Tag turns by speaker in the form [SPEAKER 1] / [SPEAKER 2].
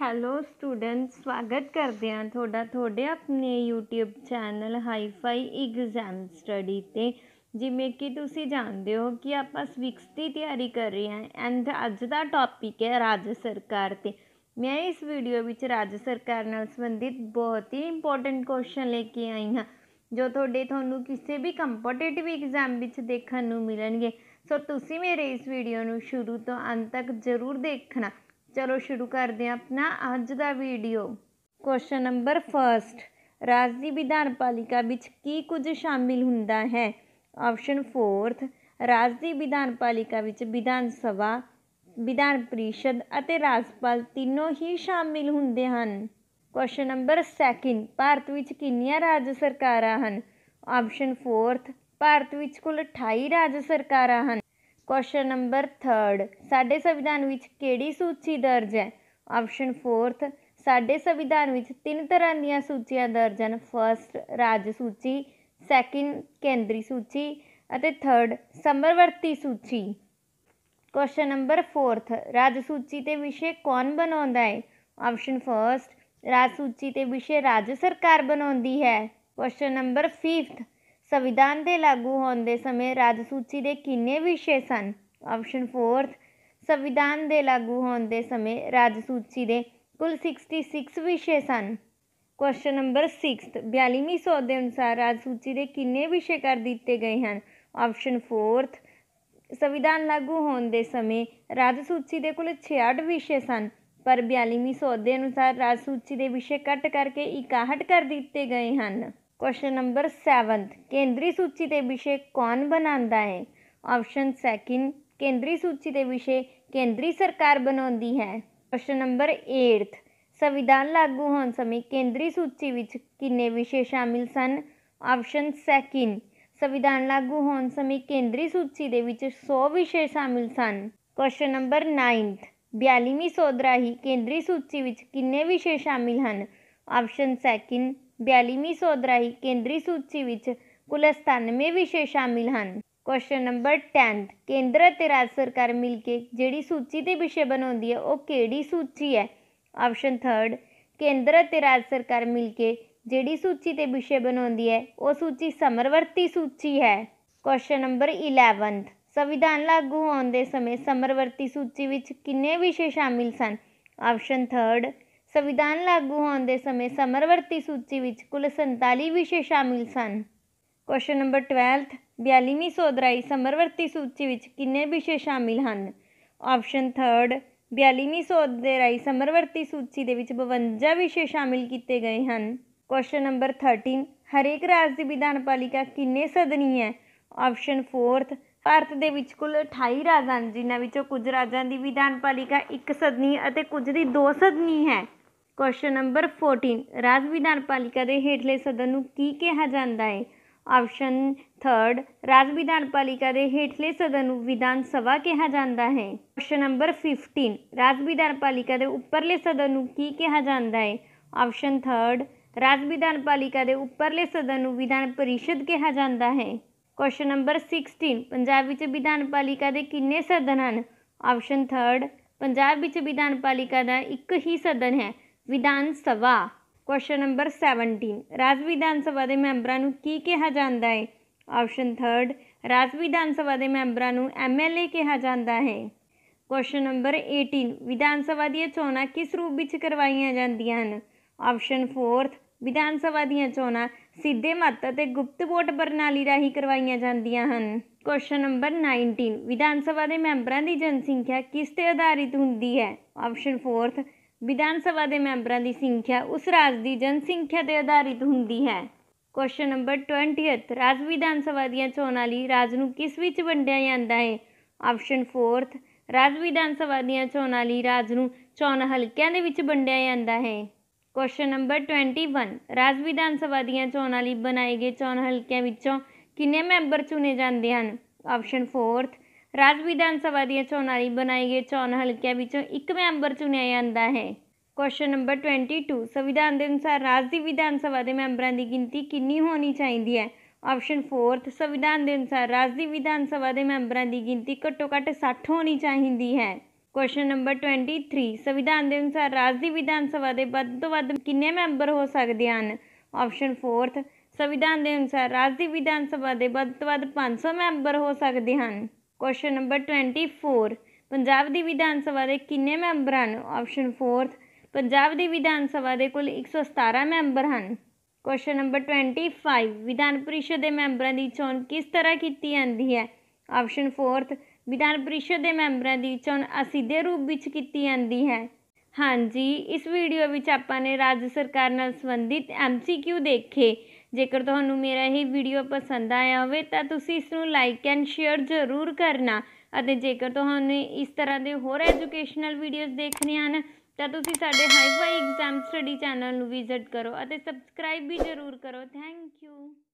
[SPEAKER 1] hello students ਸਵਾਗਤ ਕਰਦੇ ਹਾਂ ਤੁਹਾਡਾ ਤੁਹਾਡੇ ਆਪਣੇ YouTube channel hi fi exam study ਤੇ ਜਿਵੇਂ ਕਿ ਤੁਸੀਂ ਜਾਣਦੇ ਹੋ ਕਿ ਆਪਾਂ ਸਵਿਕਸ ਦੀ ਤਿਆਰੀ ਕਰ ਰਹੇ ਹਾਂ ਐਂਡ ਅੱਜ ਦਾ ਟੌਪਿਕ ਹੈ ਰਾਜ ਸਰਕਾਰ ਤੇ ਮੈਂ ਇਸ ਵੀਡੀਓ ਵਿੱਚ ਰਾਜ ਸਰਕਾਰ ਨਾਲ ਸੰਬੰਧਿਤ ਬਹੁਤ ਹੀ ਇੰਪੋਰਟੈਂਟ ਕੁਐਸਚਨ ਲੈ ਕੇ ਆਈ ਹਾਂ ਜੋ ਤੁਹਾਡੇ ਤੁਹਾਨੂੰ ਕਿਸੇ ਵੀ ਕੰਪੀਟੀਟਿਵ ਐਗਜ਼ਾਮ ਵਿੱਚ ਦੇਖਣ ਨੂੰ ਮਿਲਣਗੇ ਸੋ ਤੁਸੀਂ ਮੇਰੇ ਇਸ ਵੀਡੀਓ ਨੂੰ ਸ਼ੁਰੂ ਤੋਂ ਅੰਤ ਤੱਕ ਜ਼ਰੂਰ ਦੇਖਣਾ ਚਲੋ ਸ਼ੁਰੂ ਕਰਦੇ ਹਾਂ ਆਪਣਾ ਅੱਜ ਦਾ ਵੀਡੀਓ ਕੁਐਸਚਨ ਨੰਬਰ 1 ਦੀ ਵਿਧਾਨ ਪਾਲਿਕਾ ਵਿੱਚ ਕੀ ਕੁਝ ਸ਼ਾਮਿਲ ਹੁੰਦਾ ਹੈ ਆਪਸ਼ਨ 4 ਦੀ ਵਿਧਾਨ ਪਾਲਿਕਾ ਵਿੱਚ ਵਿਧਾਨ ਸਭਾ ਵਿਧਾਨ ਪ੍ਰੀਸ਼ਦ ਅਤੇ ਰਾਜਪਾਲ ਤਿੰਨੋਂ ਹੀ ਸ਼ਾਮਿਲ ਹੁੰਦੇ ਹਨ ਕੁਐਸਚਨ ਨੰਬਰ 2 ਭਾਰਤ ਵਿੱਚ ਕਿੰਨੀਆਂ ਰਾਜ ਸਰਕਾਰਾਂ ਹਨ ਆਪਸ਼ਨ 4 ਭਾਰਤ ਵਿੱਚ ਕੁੱਲ 28 ਰਾਜ ਸਰਕਾਰਾਂ ਹਨ ਕੁਐਸਚਨ ਨੰਬਰ 3 ਸਾਡੇ ਸੰਵਿਧਾਨ ਵਿੱਚ ਕਿਹੜੀ ਸੂਚੀ ਦਰਜ ਹੈ ਆਪਸ਼ਨ 4 ਸਾਡੇ ਸੰਵਿਧਾਨ ਵਿੱਚ ਤਿੰਨ ਤਰ੍ਹਾਂ ਦੀਆਂ ਸੂਚੀਆਂ ਦਰਜ ਹਨ ਫਸਟ ਰਾਜ ਸੂਚੀ ਸੈਕਿੰਡ ਕੇਂਦਰੀ ਸੂਚੀ ਅਤੇ ਥਰਡ ਸਮਰਵਰਤੀ ਸੂਚੀ ਕੁਐਸਚਨ ਨੰਬਰ 4 ਰਾਜ ਸੂਚੀ ਤੇ ਵਿਸ਼ੇ ਕੌਣ ਬਣਾਉਂਦਾ ਹੈ ਆਪਸ਼ਨ 1 ਰਾਜ ਸੂਚੀ ਤੇ ਵਿਸ਼ੇ ਰਾਜ ਸਰਕਾਰ ਬਣਾਉਂਦੀ ਹੈ ਕੁਐਸਚਨ ਨੰਬਰ 5 संविधान के लागू होने के समय राजसूची के किन्ने विषय सन ऑप्शन फोरथ संविधान के लागू होने के समय राजसूची के कुल सिक्सटी सिक्स विषय सन क्वेश्चन नंबर सिक्स बयालीवीं सौ के अनुसार सूची के किन्ने विषय कर दिए गए हैं ऑप्शन फोरथ संविधान लागू होने के समय राजसूची के कुल छियाहठ विषय सन पर बयालीवीं सौ के अनुसार सूची के विषय घट करके इकाहठ कर दिए गए हैं ਕੁਐਸਚਨ ਨੰਬਰ 7 ਕੇਂਦਰੀ ਸੂਚੀ ਦੇ ਵਿਸ਼ੇ ਕੌਣ ਬਣਾਉਂਦਾ ਹੈ ਆਪਸ਼ਨ 2 ਕੇਂਦਰੀ ਸੂਚੀ ਦੇ ਵਿਸ਼ੇ ਕੇਂਦਰੀ ਸਰਕਾਰ ਬਣਾਉਂਦੀ ਹੈ ਕੁਐਸਚਨ ਨੰਬਰ 8 ਸੰਵਿਧਾਨ ਲਾਗੂ ਹੋਣ ਸਮੇਂ ਕੇਂਦਰੀ ਸੂਚੀ ਵਿੱਚ ਕਿੰਨੇ ਵਿਸ਼ੇ ਸ਼ਾਮਿਲ ਸਨ ਆਪਸ਼ਨ ਸੈਕਿੰਡ ਸੰਵਿਧਾਨ ਲਾਗੂ ਹੋਣ ਸਮੇਂ ਕੇਂਦਰੀ ਸੂਚੀ ਦੇ ਵਿੱਚ 100 ਵਿਸ਼ੇ ਸ਼ਾਮਿਲ ਸਨ ਕੁਐਸਚਨ ਨੰਬਰ 9th 42ਵੀਂ ਸੋਧ ਰਾਹੀਂ ਕੇਂਦਰੀ ਸੂਚੀ ਵਿੱਚ ਕਿੰਨੇ ਵਿਸ਼ੇ ਸ਼ਾਮਿਲ ਹਨ ਆਪਸ਼ਨ ਸੈਕਿੰਡ 42ਵੀਂ ਸੋਧ ਰਾਹੀਂ ਕੇਂਦਰੀ ਸੂਚੀ ਵਿੱਚ ਕੁੱਲ 97 ਵਿਸ਼ੇ ਸ਼ਾਮਿਲ ਹਨ ਕੁਐਸਚਨ ਨੰਬਰ 10 ਕੇਂਦਰ ਅਤੇ ਰਾਜ ਸਰਕਾਰ ਮਿਲ ਕੇ ਜਿਹੜੀ ਸੂਚੀ ਤੇ ਵਿਸ਼ੇ ਬਣਾਉਂਦੀ ਹੈ ਉਹ ਕਿਹੜੀ ਸੂਚੀ ਹੈ ਆਪਸ਼ਨ 3 ਕੇਂਦਰ ਅਤੇ ਰਾਜ ਸਰਕਾਰ ਮਿਲ ਕੇ ਜਿਹੜੀ ਸੂਚੀ ਤੇ ਵਿਸ਼ੇ ਬਣਾਉਂਦੀ ਹੈ ਉਹ ਸੂਚੀ ਸਮਰਵਰਤੀ ਸੂਚੀ ਹੈ ਕੁਐਸਚਨ ਨੰਬਰ 11 ਸੰਵਿਧਾਨ ਲਾਗੂ ਹੋਣ ਦੇ ਸਮੇਂ ਸਮਰਵਰਤੀ ਸੂਚੀ ਵਿੱਚ ਕਿੰਨੇ ਵਿਸ਼ੇ ਸ਼ਾਮਿਲ ਸਨ ਆਪਸ਼ਨ 3 ਸੰਵਿਧਾਨ ਲਾਗੂ ਹੋਣ ਦੇ ਸਮੇਂ ਸਮਰਵਰਤੀ ਸੂਚੀ ਵਿੱਚ ਕੁੱਲ 47 ਵਿਸ਼ੇ ਸ਼ਾਮਿਲ ਸਨ ਕੁਐਸਚਨ ਨੰਬਰ 12 42ਵੀਂ ਸੋਧਰਾਈ ਸਮਰਵਰਤੀ ਸੂਚੀ ਵਿੱਚ ਕਿੰਨੇ ਵਿਸ਼ੇ ਸ਼ਾਮਿਲ ਹਨ ਆਪਸ਼ਨ 3 42ਵੀਂ ਸੋਧ ਦੇ ਰਾਈ ਸਮਰਵਰਤੀ ਸੂਚੀ ਦੇ ਵਿੱਚ 52 ਵਿਸ਼ੇ ਸ਼ਾਮਿਲ ਕੀਤੇ ਗਏ ਹਨ ਕੁਐਸਚਨ ਨੰਬਰ 13 ਹਰੇਕ ਰਾਜ ਦੀ ਵਿਧਾਨ ਪਾਲਿਕਾ ਕਿੰਨੇ ਸਦਨੀ ਹੈ ਆਪਸ਼ਨ 4 ਭਾਰਤ ਦੇ ਵਿੱਚ ਕੁੱਲ 28 ਰਾਜਾਂ ਜਿਨ੍ਹਾਂ ਵਿੱਚੋਂ ਕੁਝ ਰਾਜਾਂ ਦੀ ਵਿਧਾਨ ਪਾਲਿਕਾ ਇੱਕ ਸਦਨੀ ਅਤੇ ਕੁਝ ਦੀ ਦੋ ਸਦਨੀ ਹੈ क्वेश्चन नंबर फोर्टीन राज विधान पालिका के हेठले सदन की कहा जाता है ऑप्शन थर्ड राज विधान पालिका के हेठले सदन विधानसभा कहा जाता है क्वेश्चन नंबर फिफ्टीन राज विधान पालिका के उपरले सदन की कहा जाता है ऑप्शन थर्ड राज विधान पालिका के उपरले सदन विधान परिषद कहा जाता है क्वेश्चन नंबर सिक्सटीन पंजाब विधान पालिका के किन्ने सदन हैं ऑप्शन थर्ड पंजाब विधान पालिका का एक ही सदन है ਵਿਧਾਨ ਸਭਾ ਕੁਐਸਚਨ ਨੰਬਰ 17 ਰਾਜ ਵਿਧਾਨ ਸਭਾ ਦੇ ਮੈਂਬਰਾਂ ਨੂੰ ਕੀ ਕਿਹਾ ਜਾਂਦਾ ਹੈ ਆਪਸ਼ਨ 3 ਰਾਜ ਵਿਧਾਨ ਸਭਾ ਦੇ ਮੈਂਬਰਾਂ ਨੂੰ ਐਮਐਲਏ ਕਿਹਾ ਜਾਂਦਾ ਹੈ ਕੁਐਸਚਨ ਨੰਬਰ 18 ਵਿਧਾਨ ਸਭਾ ਦੀਆਂ ਚੋਣਾਂ ਕਿਸ ਰੂਪ ਵਿੱਚ ਕਰਵਾਈਆਂ ਜਾਂਦੀਆਂ ਹਨ ਆਪਸ਼ਨ 4 ਵਿਧਾਨ ਸਭਾ ਦੀਆਂ ਚੋਣਾਂ ਸਿੱਧੇ ਮਤ ਅਤੇ ਗੁਪਤ ਵੋਟ ਪ੍ਰਣਾਲੀ ਰਾਹੀਂ ਕਰਵਾਈਆਂ ਜਾਂਦੀਆਂ ਹਨ ਕੁਐਸਚਨ ਨੰਬਰ 19 ਵਿਧਾਨ ਸਭਾ ਦੇ ਮੈਂਬਰਾਂ ਦੀ ਜਨਸੰਖਿਆ ਕਿਸ ਤੇ ਆਧਾਰਿਤ ਹੁੰਦੀ ਹੈ ਆਪਸ਼ਨ 4 ਵਿਧਾਨ ਸਭਾ ਦੇ ਮੈਂਬਰਾਂ ਦੀ ਸੰਖਿਆ ਉਸ ਰਾਜ ਦੀ ਜਨਸੰਖਿਆ ਤੇ ਆਧਾਰਿਤ ਹੁੰਦੀ ਹੈ ਕੁਐਸਚਨ ਨੰਬਰ 20 ਰਾਜ ਵਿਧਾਨ ਸਭਾ ਦੀਆਂ ਚੋਣਾਂ ਲਈ ਰਾਜ ਨੂੰ ਕਿਸ ਵਿੱਚ ਵੰਡਿਆ ਜਾਂਦਾ ਹੈ ਆਪਸ਼ਨ 4 ਰਾਜ ਵਿਧਾਨ ਸਭਾ ਦੀਆਂ ਚੋਣਾਂ ਲਈ ਰਾਜ ਨੂੰ ਚੋਣ ਹਲਕਿਆਂ ਦੇ ਵਿੱਚ ਵੰਡਿਆ ਜਾਂਦਾ ਹੈ ਕੁਐਸਚਨ ਨੰਬਰ 21 ਰਾਜ ਵਿਧਾਨ ਸਭਾ ਦੀਆਂ ਚੋਣਾਂ ਲਈ ਬਣਾਏ ਗਏ ਚੋਣ ਹਲਕਿਆਂ ਵਿੱਚੋਂ ਕਿੰਨੇ ਮੈਂਬਰ ਚੁਣੇ ਜਾਂਦੇ ਹਨ ਆਪਸ਼ਨ 4 ਰਾਜ ਵਿਧਾਨ ਸਭਾ ਦੀ ਚੋਣਾਂ ਲਈ ਬਣਾਏ ਗਏ ਚੋਣ ਹਲਕਿਆਂ ਵਿੱਚੋਂ ਇੱਕ ਮੈਂਬਰ ਚੁਣਿਆ ਜਾਂਦਾ ਹੈ ਕੁਐਸਚਨ ਨੰਬਰ 22 ਸੰਵਿਧਾਨ ਦੇ ਅਨੁਸਾਰ ਰਾਜ ਦੀ ਵਿਧਾਨ ਸਭਾ ਦੇ ਮੈਂਬਰਾਂ ਦੀ ਗਿਣਤੀ ਕਿੰਨੀ ਹੋਣੀ ਚਾਹੀਦੀ ਹੈ ਆਪਸ਼ਨ 4 ਸੰਵਿਧਾਨ ਦੇ ਅਨੁਸਾਰ ਰਾਜ ਦੀ ਵਿਧਾਨ ਸਭਾ ਦੇ ਮੈਂਬਰਾਂ ਦੀ ਗਿਣਤੀ ਘੱਟੋ ਘੱਟ 60 ਹੋਣੀ ਚਾਹੀਦੀ ਹੈ ਕੁਐਸਚਨ ਨੰਬਰ 23 ਸੰਵਿਧਾਨ ਦੇ ਅਨੁਸਾਰ ਰਾਜ ਦੀ ਵਿਧਾਨ ਸਭਾ ਦੇ ਵੱਧ ਤੋਂ ਵੱਧ ਕਿੰਨੇ ਮੈਂਬਰ ਹੋ ਸਕਦੇ ਹਨ ਆਪਸ਼ਨ 4 ਸੰਵਿਧਾਨ ਦੇ ਅਨੁਸਾਰ ਰਾਜ ਦੀ ਵਿਧਾਨ ਸਭਾ ਦੇ ਵੱਧ ਤੋਂ ਵੱਧ 500 ਮੈਂਬਰ ਹੋ ਸਕਦੇ ਹਨ ਕੁਐਸਚਨ ਨੰਬਰ 24 ਪੰਜਾਬ ਦੀ ਵਿਧਾਨ ਸਭਾ ਦੇ ਕਿੰਨੇ ਮੈਂਬਰ ਹਨ ਆਪਸ਼ਨ 4 ਪੰਜਾਬ ਦੀ ਵਿਧਾਨ ਸਭਾ ਦੇ ਕੁੱਲ 117 ਮੈਂਬਰ ਹਨ ਕੁਐਸਚਨ ਨੰਬਰ 25 ਵਿਧਾਨ ਪਰਿਸ਼ਦ ਦੇ ਮੈਂਬਰਾਂ ਦੀ ਚੋਣ ਕਿਸ ਤਰ੍ਹਾਂ ਕੀਤੀ ਜਾਂਦੀ ਹੈ ਆਪਸ਼ਨ 4 ਵਿਧਾਨ ਪਰਿਸ਼ਦ ਦੇ ਮੈਂਬਰਾਂ ਦੀ ਚੋਣ ਅਸਿੱਧੇ ਰੂਪ ਵਿੱਚ ਕੀਤੀ ਜਾਂਦੀ ਹੈ ਹਾਂਜੀ ਇਸ ਵੀਡੀਓ ਵਿੱਚ ਆਪਾਂ ਨੇ ਰਾਜ ਸਰਕਾਰ ਨਾਲ ਸੰਬੰਧਿਤ ਐਮਸੀਕਿਊ ਦੇਖੇ ਜੇਕਰ ਤੁਹਾਨੂੰ ਮੇਰਾ ਇਹ ਵੀਡੀਓ ਪਸੰਦ ਆਇਆ ਹੋਵੇ ਤਾਂ ਤੁਸੀਂ ਇਸ ਨੂੰ ਲਾਈਕ ਐਂਡ ਸ਼ੇਅਰ ਜ਼ਰੂਰ ਕਰਨਾ ਅਤੇ ਜੇਕਰ ਤੁਹਾਨੂੰ ਇਸ ਤਰ੍ਹਾਂ ਦੇ ਹੋਰ ਐਜੂਕੇਸ਼ਨਲ ਵੀਡੀਓਜ਼ ਦੇਖਣੇ ਹਨ ਤਾਂ ਤੁਸੀਂ ਸਾਡੇ ਹਾਈਫਾਈ ਐਗਜ਼ਾਮ ਸਟੱਡੀ ਚੈਨਲ ਨੂੰ ਵਿਜ਼ਿਟ ਕਰੋ ਅਤੇ ਸਬਸਕ੍ਰਾਈਬ ਵੀ ਜ਼ਰੂਰ ਕਰੋ ਥੈਂਕ ਯੂ